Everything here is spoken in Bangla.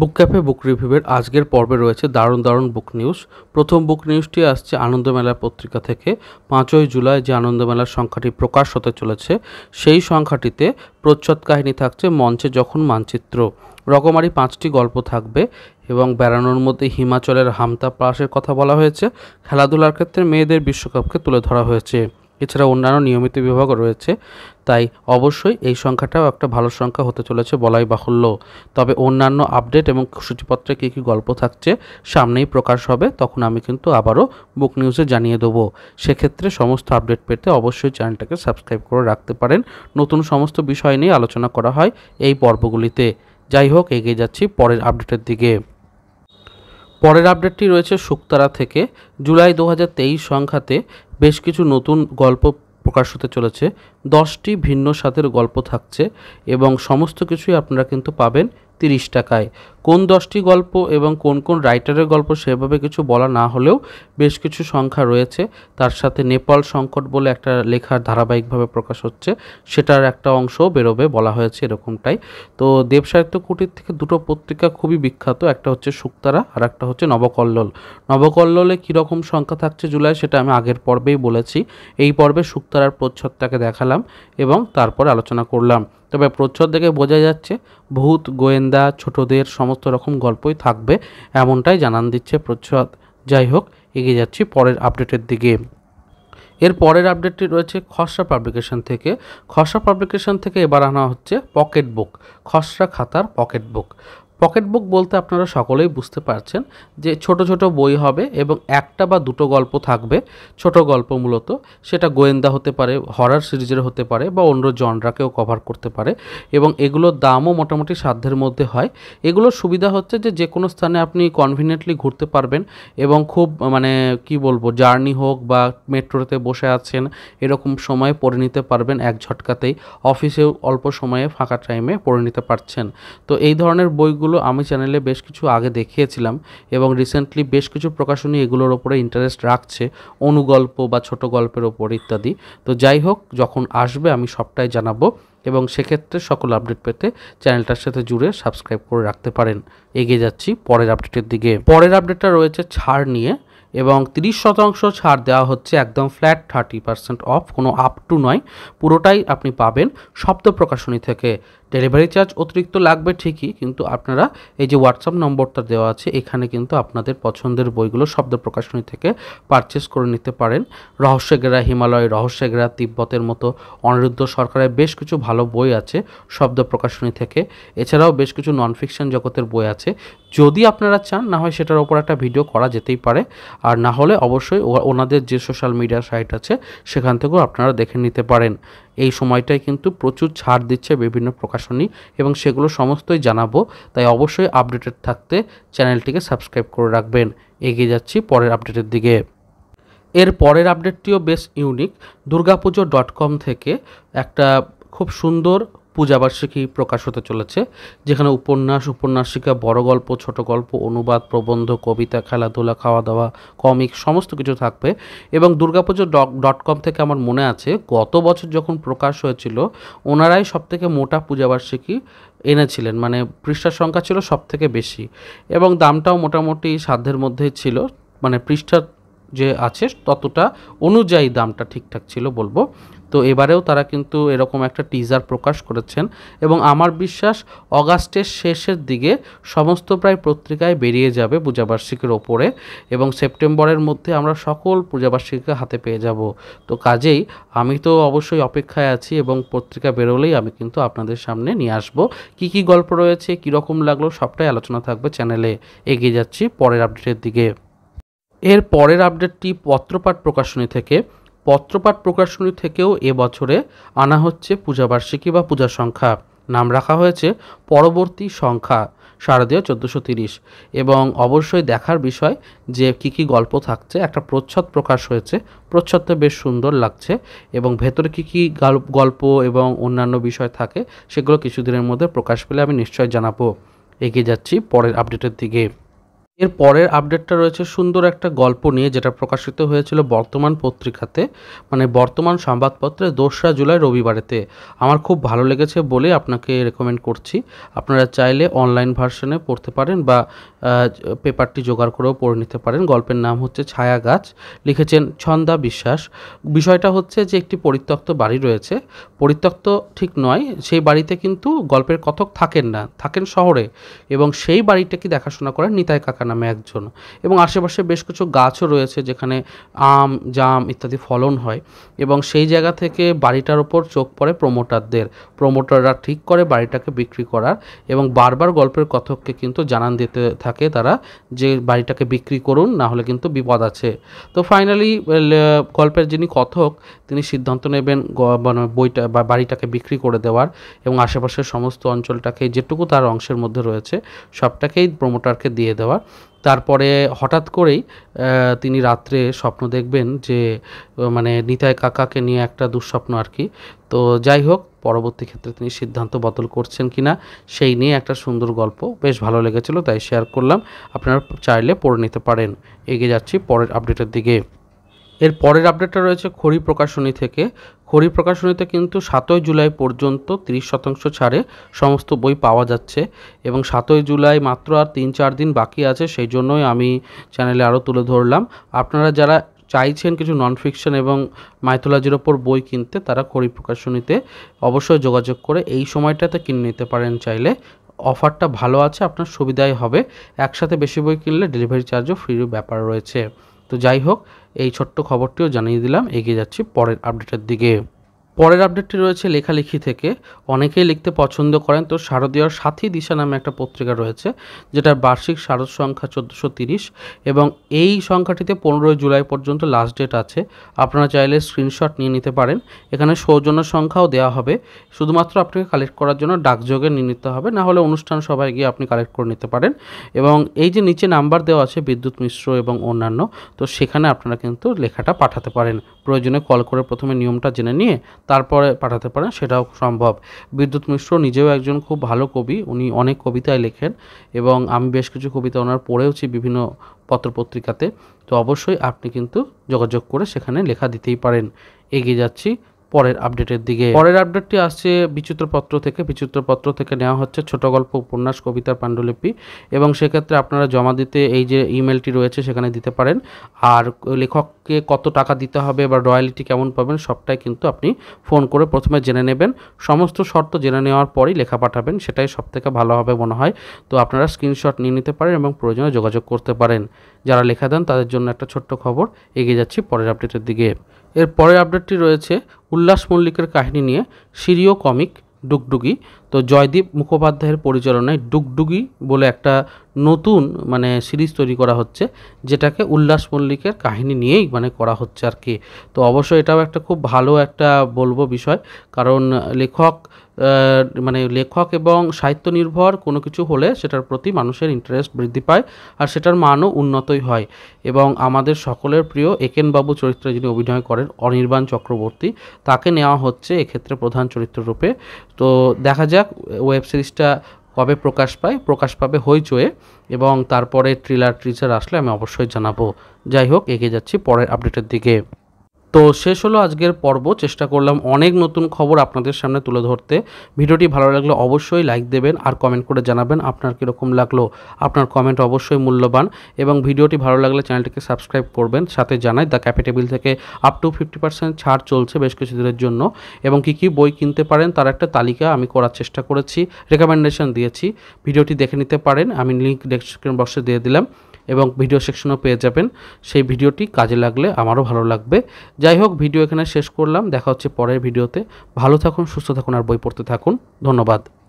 বুক ক্যাফে বুক রিভিউয়ের আজকের পর্বে রয়েছে দারুণ দারুণ বুক নিউজ প্রথম বুক নিউজটি আসছে আনন্দমেলা পত্রিকা থেকে পাঁচই জুলাই যে আনন্দমেলার সংখ্যাটি প্রকাশ হতে চলেছে সেই সংখ্যাটিতে প্রচ্ছদ কাহিনী থাকছে মঞ্চে যখন মানচিত্র রকমারি পাঁচটি গল্প থাকবে এবং বেড়ানোর মধ্যে হিমাচলের হামতা পাশের কথা বলা হয়েছে খেলাধুলার ক্ষেত্রে মেয়েদের বিশ্বকাপকে তুলে ধরা হয়েছে এছাড়া অন্যান্য নিয়মিত বিভাগ রয়েছে তাই অবশ্যই এই সংখ্যাটাও একটা ভালো সংখ্যা হতে চলেছে বলাই বাহুল্য তবে অন্যান্য আপডেট এবং সূচিপত্রে কী কী গল্প থাকছে সামনেই প্রকাশ হবে তখন আমি কিন্তু আবারও বুক নিউজে জানিয়ে দেবো সেক্ষেত্রে সমস্ত আপডেট পেতে অবশ্যই চ্যানেলটাকে সাবস্ক্রাইব করে রাখতে পারেন নতুন সমস্ত বিষয় নিয়ে আলোচনা করা হয় এই পর্বগুলিতে যাই হোক এগিয়ে যাচ্ছি পরের আপডেটের দিকে পরের আপডেটটি রয়েছে শুক্তারা থেকে জুলাই দু সংখ্যাতে বেশ কিছু নতুন গল্প প্রকাশ হতে চলেছে দশটি ভিন্ন স্বাদের গল্প থাকছে এবং সমস্ত কিছুই আপনারা কিন্তু পাবেন তিরিশ টাকায় কোন দশটি গল্প এবং কোন কোন রাইটারের গল্প সেভাবে কিছু বলা না হলেও বেশ কিছু সংখ্যা রয়েছে তার সাথে নেপাল সংকট বলে একটা লেখা ধারাবাহিকভাবে প্রকাশ হচ্ছে সেটার একটা অংশও বেরোবে বলা হয়েছে এরকমটাই তো দেব সাহিত্য কুটির থেকে দুটো পত্রিকা খুবই বিখ্যাত একটা হচ্ছে শুক্তারা আর একটা হচ্ছে নবকল্লল নবকল্লোলে কীরকম সংখ্যা থাকছে জুলাই সেটা আমি আগের পর্বেই বলেছি এই পর্বে সুক্তারার প্রচ্ছদটাকে দেখালাম এবং তারপর আলোচনা করলাম তবে প্রচ্ছদ দেখে বোঝা যাচ্ছে ভূত গোয়েন্দা ছোটদের সম সমস্ত রকম গল্পই থাকবে এমনটাই জানান দিচ্ছে প্রচ্ছদ যাই হোক এগিয়ে যাচ্ছি পরের আপডেটের দিকে এর পরের আপডেটটি রয়েছে খসড়া পাবলিকেশন থেকে খসড়া পাবলিকেশন থেকে এবার আনা হচ্ছে পকেট বুক খসড়া খাতার পকেট বুক পকেট বুক বলতে আপনারা সকলেই বুঝতে পারছেন যে ছোট ছোট বই হবে এবং একটা বা দুটো গল্প থাকবে ছোট গল্প মূলত সেটা গোয়েন্দা হতে পারে হরার সিরিজের হতে পারে বা অন্য জনরাকেও কভার করতে পারে এবং এগুলোর দামও মোটামুটি সাধ্যের মধ্যে হয় এগুলোর সুবিধা হচ্ছে যে যে কোনো স্থানে আপনি কনভিনিয়েন্টলি ঘুরতে পারবেন এবং খুব মানে কি বলবো জার্নি হোক বা মেট্রোতে বসে আছেন এরকম সময়ে পড়ে নিতে পারবেন এক ঝটকাতেই অফিসেও অল্প সময়ে ফাঁকা টাইমে পড়ে নিতে পারছেন তো এই ধরনের বইগুলো প্রকাশনীগুলো আমি চ্যানেলে বেশ কিছু আগে দেখিয়েছিলাম এবং রিসেন্টলি বেশ কিছু প্রকাশনী এগুলোর ওপরে ইন্টারেস্ট রাখছে অনুগল্প বা ছোট গল্পের ওপর ইত্যাদি তো যাই হোক যখন আসবে আমি সবটাই জানাবো এবং সেক্ষেত্রে সকল আপডেট পেতে চ্যানেলটার সাথে জুড়ে সাবস্ক্রাইব করে রাখতে পারেন এগিয়ে যাচ্ছি পরের আপডেটের দিকে পরের আপডেটটা রয়েছে ছাড় নিয়ে এবং তিরিশ শতাংশ ছাড় দেওয়া হচ্ছে একদম ফ্ল্যাট থার্টি পার্সেন্ট অফ কোনো আপ টু নয় পুরোটাই আপনি পাবেন শব্দ প্রকাশনী থেকে ডেলিভারি চার্জ অতিরিক্ত লাগবে ঠিকই কিন্তু আপনারা এই যে হোয়াটসঅ্যাপ নম্বরটা দেওয়া আছে এখানে কিন্তু আপনাদের পছন্দের বইগুলো শব্দ প্রকাশনী থেকে পারচেস করে নিতে পারেন রহস্যগেরা হিমালয় রহস্যগেরা তিব্বতের মতো অনিরুদ্ধ সরকারের বেশ কিছু ভালো বই আছে শব্দ প্রকাশনী থেকে এছাড়াও বেশ কিছু নন ফিকশন জগতের বই আছে যদি আপনারা চান না হয় সেটার ওপর একটা ভিডিও করা যেতেই পারে আর না হলে অবশ্যই ওনাদের যে সোশ্যাল মিডিয়া সাইট আছে সেখান থেকেও আপনারা দেখে নিতে পারেন এই সময়টায় কিন্তু প্রচুর ছাড় দিচ্ছে বিভিন্ন প্রকাশনী এবং সেগুলো সমস্তই জানাবো তাই অবশ্যই আপডেটেড থাকতে চ্যানেলটিকে সাবস্ক্রাইব করে রাখবেন এগিয়ে যাচ্ছি পরের আপডেটের দিকে এর পরের আপডেটটিও বেশ ইউনিক দুর্গাপুজো ডট কম থেকে একটা খুব সুন্দর পূজাবার্ষিকী প্রকাশ হতে চলেছে যেখানে উপন্যাস উপন্যাসিকা বড় গল্প ছোট গল্প অনুবাদ প্রবন্ধ কবিতা খেলাধুলা খাওয়া দাওয়া কমিক সমস্ত কিছু থাকবে এবং দুর্গাপুজো ডট কম থেকে আমার মনে আছে গত বছর যখন প্রকাশ হয়েছিল ওনারাই সবথেকে মোটা পূজাবার্ষিকী এনেছিলেন মানে পৃষ্ঠার সংখ্যা ছিল সব থেকে বেশি এবং দামটাও মোটামুটি সাধ্যের মধ্যেই ছিল মানে পৃষ্ঠা যে আছে ততটা অনুযায়ী দামটা ঠিকঠাক ছিল বলবো তো এবারেও তারা কিন্তু এরকম একটা টিজার প্রকাশ করেছেন এবং আমার বিশ্বাস অগাস্টের শেষের দিকে সমস্ত প্রায় পত্রিকায় বেরিয়ে যাবে পূজাবার্ষিকের ওপরে এবং সেপ্টেম্বরের মধ্যে আমরা সকল পূজাবার্ষিকীকে হাতে পেয়ে যাব তো কাজেই আমি তো অবশ্যই অপেক্ষায় আছি এবং পত্রিকা বেরোলেই আমি কিন্তু আপনাদের সামনে নিয়ে আসব কি কি গল্প রয়েছে কীরকম লাগলো সবটাই আলোচনা থাকবে চ্যানেলে এগিয়ে যাচ্ছি পরের আপডেটের দিকে এর পরের আপডেটটি পত্রপাঠ প্রকাশনী থেকে পত্রপাঠ প্রকাশনী থেকেও এবছরে আনা হচ্ছে পূজাবার্ষিকী বা পূজা সংখ্যা নাম রাখা হয়েছে পরবর্তী সংখ্যা শারদীয় চোদ্দোশো তিরিশ এবং অবশ্যই দেখার বিষয় যে কি কি গল্প থাকছে একটা প্রচ্ছদ প্রকাশ হয়েছে প্রচ্ছদটা বেশ সুন্দর লাগছে এবং ভেতরে কি কি গল্প এবং অন্যান্য বিষয় থাকে সেগুলো কিছুদিনের মধ্যে প্রকাশ পেলে আমি নিশ্চয় জানাবো এগিয়ে যাচ্ছি পরের আপডেটের দিকে এর পরের আপডেটটা রয়েছে সুন্দর একটা গল্প নিয়ে যেটা প্রকাশিত হয়েছিল বর্তমান পত্রিকাতে মানে বর্তমান সংবাদপত্রে দোসরা জুলাই রবিবারেতে আমার খুব ভালো লেগেছে বলে আপনাকে রেকমেন্ড করছি আপনারা চাইলে অনলাইন ভার্সনে পড়তে পারেন বা পেপারটি জোগাড় করেও পড়ে নিতে পারেন গল্পের নাম হচ্ছে ছায়া গাছ লিখেছেন ছন্দা বিশ্বাস বিষয়টা হচ্ছে যে একটি পরিত্যক্ত বাড়ি রয়েছে পরিত্যক্ত ঠিক নয় সেই বাড়িতে কিন্তু গল্পের কথক থাকেন না থাকেন শহরে এবং সেই বাড়িটাকে দেখাশোনা করেন নিতাই কাকা নামে একজন এবং আশেপাশে বেশ কিছু গাছও রয়েছে যেখানে আম জাম ইত্যাদি ফলন হয় এবং সেই জায়গা থেকে বাড়িটার ওপর চোখ পড়ে প্রমোটারদের প্রমোটাররা ঠিক করে বাড়িটাকে বিক্রি করার এবং বারবার গল্পের কথককে কিন্তু জানান দিতে থাকে তারা যে বাড়িটাকে বিক্রি করুন না হলে কিন্তু বিপদ আছে তো ফাইনালি গল্পের যিনি কথক তিনি সিদ্ধান্ত নেবেন মানে বইটা বা বাড়িটাকে বিক্রি করে দেওয়ার এবং আশেপাশের সমস্ত অঞ্চলটাকে যেটুকু তার অংশের মধ্যে রয়েছে সবটাকেই প্রমোটারকে দিয়ে দেওয়ার তারপরে হঠাৎ করেই তিনি রাত্রে স্বপ্ন দেখবেন যে মানে নিতাই কাকাকে নিয়ে একটা দুঃস্বপ্ন আর কি তো যাই হোক পরবর্তী ক্ষেত্রে তিনি সিদ্ধান্ত বদল করছেন কি না সেই নিয়ে একটা সুন্দর গল্প বেশ ভালো লেগেছিল তাই শেয়ার করলাম আপনারা চাইলে পড়ে নিতে পারেন এগিয়ে যাচ্ছি পরের আপডেটের দিকে এর পরের আপডেটটা রয়েছে খড়ি প্রকাশনী থেকে খড়ি প্রকাশনীতে কিন্তু সাতই জুলাই পর্যন্ত তিরিশ শতাংশ ছাড়ে সমস্ত বই পাওয়া যাচ্ছে এবং সাতই জুলাই মাত্র আর তিন চার দিন বাকি আছে সেই জন্যই আমি চ্যানেলে আরও তুলে ধরলাম আপনারা যারা চাইছেন কিছু নন ফিকশন এবং মাইথোলজির ওপর বই কিনতে তারা খড়ি প্রকাশনীতে অবশ্যই যোগাযোগ করে এই সময়টাতে কিনে নিতে পারেন চাইলে অফারটা ভালো আছে আপনার সুবিধাই হবে একসাথে বেশি বই কিনলে ডেলিভারি চার্জও ফ্রির ব্যাপার রয়েছে তো যাই হোক এই ছোট্ট খবরটিও জানিয়ে দিলাম এগিয়ে যাচ্ছি পরের আপডেটের দিকে পরের আপডেটটি রয়েছে লেখালেখি থেকে অনেকেই লিখতে পছন্দ করেন তো শারদীয়ার সাথী দিশা নামে একটা পত্রিকা রয়েছে যেটার বার্ষিক শারদ সংখ্যা চোদ্দোশো তিরিশ এবং এই সংখ্যাটিতে পনেরোই জুলাই পর্যন্ত লাস্ট ডেট আছে আপনারা চাইলে স্ক্রিনশট নিয়ে নিতে পারেন এখানে সৌজন্য সংখ্যাও দেওয়া হবে শুধুমাত্র আপনাকে কালেক্ট করার জন্য ডাকযোগে নিয়ে নিতে হবে না হলে অনুষ্ঠান সবাই গিয়ে আপনি কালেক্ট করে নিতে পারেন এবং এই যে নিচে নাম্বার দেওয়া আছে বিদ্যুৎ মিশ্র এবং অন্যান্য তো সেখানে আপনারা কিন্তু লেখাটা পাঠাতে পারেন প্রয়োজনে কল করে প্রথমে নিয়মটা জেনে নিয়ে তারপরে পাঠাতে পারেন সেটাও সম্ভব বিদ্যুৎ মিশ্র নিজেও একজন খুব ভালো কবি উনি অনেক কবিতায় লেখেন এবং আমি বেশ কিছু কবিতা ওনার পড়েওছি বিভিন্ন পত্রপত্রিকাতে তো অবশ্যই আপনি কিন্তু যোগাযোগ করে সেখানে লেখা দিতেই পারেন এগিয়ে যাচ্ছি পরের আপডেটের দিকে পরের আপডেটটি আসছে বিচিত্রপত্র থেকে বিচিত্রপত্র থেকে নেওয়া হচ্ছে ছোট গল্প উপন্যাস কবিতার পাণ্ডুলিপি এবং সেক্ষেত্রে আপনারা জমা দিতে এই যে ইমেলটি রয়েছে সেখানে দিতে পারেন আর লেখককে কত টাকা দিতে হবে বা রয়্যালিটি কেমন পাবেন সবটাই কিন্তু আপনি ফোন করে প্রথমে জেনে নেবেন সমস্ত শর্ত জেনে নেওয়ার পরই লেখা পাঠাবেন সেটাই সবথেকে ভালো হবে মনে হয় তো আপনারা স্ক্রিনশট নিয়ে নিতে পারেন এবং প্রয়োজনে যোগাযোগ করতে পারেন যারা লেখা দেন তাদের জন্য একটা ছোট্ট খবর এগিয়ে যাচ্ছি পরের আপডেটের দিকে এর পরের আপডেটটি রয়েছে উল্লাস মল্লিকের কাহিনী নিয়ে সিরিয় কমিক ডুগডুগি তো জয়দীপ মুখোপাধ্যায়ের পরিচালনায় ডুগডুগি বলে একটা নতুন মানে সিরিজ তৈরি করা হচ্ছে যেটাকে উল্লাস মল্লিকের কাহিনী নিয়েই মানে করা হচ্ছে আর কি তো অবশ্যই এটাও একটা খুব ভালো একটা বলবো বিষয় কারণ লেখক মানে লেখক এবং সাহিত্য নির্ভর কোনো কিছু হলে সেটার প্রতি মানুষের ইন্টারেস্ট বৃদ্ধি পায় আর সেটার মানও উন্নতই হয় এবং আমাদের সকলের প্রিয় একেনবাবু চরিত্রে যিনি অভিনয় করেন অনির্বাণ চক্রবর্তী তাকে নেওয়া হচ্ছে এক্ষেত্রে প্রধান চরিত্র রূপে তো দেখা যায় যাক ওয়েব সিরিজটা কবে প্রকাশ পায় প্রকাশ পাবে হইচয়ে এবং তারপরে ট্রিলার ট্রিচার আসলে আমি অবশ্যই জানাবো যাই হোক এগিয়ে যাচ্ছি পরের আপডেটের দিকে তো শেষ হলো আজকের পর্ব চেষ্টা করলাম অনেক নতুন খবর আপনাদের সামনে তুলে ধরতে ভিডিওটি ভালো লাগলে অবশ্যই লাইক দেবেন আর কমেন্ট করে জানাবেন আপনার কীরকম লাগলো আপনার কমেন্ট অবশ্যই মূল্যবান এবং ভিডিওটি ভালো লাগলে চ্যানেলটিকে সাবস্ক্রাইব করবেন সাথে জানাই দ্য ক্যাপিটেবিল থেকে আপ টু ফিফটি পার্সেন্ট ছাড় চলছে বেশ কিছুদিনের জন্য এবং কি কি বই কিনতে পারেন তার একটা তালিকা আমি করার চেষ্টা করেছি রেকমেন্ডেশন দিয়েছি ভিডিওটি দেখে নিতে পারেন আমি লিঙ্ক ডেসক্রিপশন বক্সে দিয়ে দিলাম এবং ভিডিও সেকশনও পেয়ে যাবেন সেই ভিডিওটি কাজে লাগলে আমারও ভালো লাগবে যাই হোক ভিডিও এখানে শেষ করলাম দেখা হচ্ছে পরের ভিডিওতে ভালো থাকুন সুস্থ থাকুন আর বই পড়তে থাকুন ধন্যবাদ